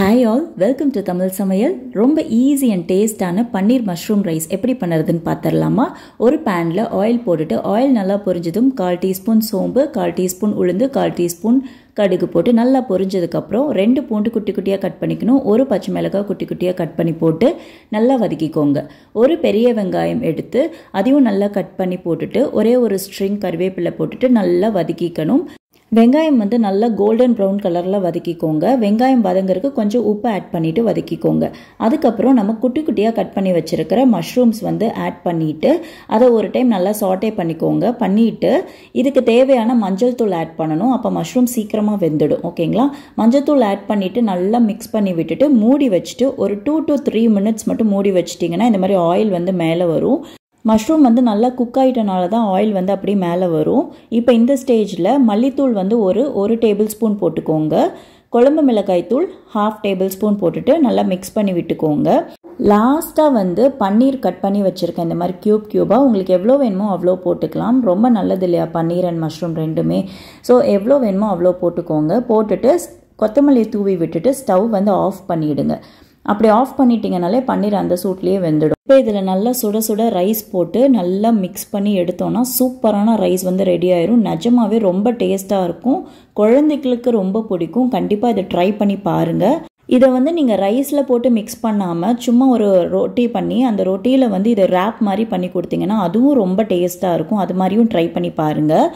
hi all welcome to Tamil சமையல் ரொம்ப easy and டேஸ்டான பன்னீர் மஷ்ரூம் ரைஸ் எப்படி பண்ணுறதுன்னு பார்த்துடலாமா ஒரு பேனில் ஆயில் போட்டுட்டு ஆயில் நல்லா பொரிஞ்சதும் கால் டீஸ்பூன் சோம்பு கால் டீஸ்பூன் உளுந்து கால் டீஸ்பூன் கடுகு போட்டு நல்லா பொரிஞ்சதுக்கப்புறம் ரெண்டு பூண்டு குட்டி குட்டியாக கட் பண்ணிக்கணும் ஒரு பச்சை மிளகாய் குட்டி குட்டியாக கட் பண்ணி போட்டு நல்லா வதக்கிக்கோங்க ஒரு பெரிய வெங்காயம் எடுத்து அதையும் நல்லா கட் பண்ணி போட்டுட்டு ஒரே ஒரு ஸ்ட்ரிங் கருவேப்பிலை போட்டுட்டு நல்லா வதக்கிக்கணும் வெங்காயம் வந்து நல்லா கோல்டன் ப்ரௌன் கலரில் வதக்கிக்கோங்க வெங்காயம் வதங்கிறதுக்கு கொஞ்சம் உப்பு ஆட் பண்ணிவிட்டு வதக்கிக்கோங்க அதுக்கப்புறம் நம்ம குட்டி குட்டியாக கட் பண்ணி வச்சுருக்கிற மஷ்ரூம்ஸ் வந்து ஆட் பண்ணிவிட்டு அதை ஒரு டைம் நல்லா சாட்டே பண்ணிக்கோங்க பண்ணிவிட்டு இதுக்கு தேவையான மஞ்சள் தூள் ஆட் பண்ணணும் அப்போ மஷ்ரூம் சீக்கிரமாக வெந்துடும் ஓகேங்களா மஞ்சள் தூள் ஆட் பண்ணிவிட்டு நல்லா மிக்ஸ் பண்ணி விட்டுட்டு மூடி வச்சுட்டு ஒரு டூ டு த்ரீ மினிட்ஸ் மட்டும் மூடி வச்சிட்டிங்கன்னா இந்த மாதிரி ஆயில் வந்து மேலே வரும் மஷ்ரூம் வந்து நல்லா குக் ஆகிட்டனால தான் ஆயில் வந்து அப்படியே மேலே வரும் இப்போ இந்த ஸ்டேஜில் மல்லித்தூள் வந்து ஒரு ஒரு டேபிள் ஸ்பூன் போட்டுக்கோங்க குழம்பு மிளகாய் தூள் ஹாஃப் டேபிள் ஸ்பூன் போட்டுட்டு நல்லா மிக்ஸ் பண்ணி விட்டுக்கோங்க லாஸ்ட்டாக வந்து பன்னீர் கட் பண்ணி வச்சுருக்கேன் இந்த மாதிரி க்யூப் க்யூபாக உங்களுக்கு எவ்வளோ வேணுமோ அவ்வளோ போட்டுக்கலாம் ரொம்ப நல்லது இல்லையா பன்னீர் அண்ட் மஷ்ரூம் ரெண்டுமே ஸோ எவ்வளோ வேணுமோ அவ்வளோ போட்டுக்கோங்க போட்டுட்டு கொத்தமல்லி தூவி விட்டுட்டு ஸ்டவ் வந்து ஆஃப் பண்ணிவிடுங்க அப்படி ஆஃப் பண்ணிட்டீங்கனாலே பன்னீர் அந்த சூட்லேயே வெந்துடும் இப்போ இதில் நல்லா சுட சுட ரைஸ் போட்டு நல்லா மிக்ஸ் பண்ணி எடுத்தோன்னா சூப்பரான ரைஸ் வந்து ரெடி ஆயிரும் நிஜமாவே ரொம்ப டேஸ்ட்டாக இருக்கும் குழந்தைகளுக்கு ரொம்ப பிடிக்கும் கண்டிப்பாக இதை ட்ரை பண்ணி பாருங்கள் இதை வந்து நீங்கள் ரைஸில் போட்டு மிக்ஸ் பண்ணாமல் சும்மா ஒரு ரொட்டி பண்ணி அந்த ரொட்டியில் வந்து இதை ரேப் மாதிரி பண்ணி கொடுத்தீங்கன்னா அதுவும் ரொம்ப டேஸ்ட்டாக இருக்கும் அது மாதிரியும் ட்ரை பண்ணி பாருங்கள்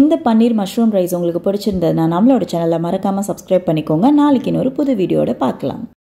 இந்த பன்னீர் மஷ்ரூம் ரைஸ் உங்களுக்கு பிடிச்சிருந்ததுன்னா நம்மளோட சேனலை மறக்காமல் சப்ஸ்கிரைப் பண்ணிக்கோங்க நாளைக்கு இன்னொரு புது வீடியோட பார்க்கலாம்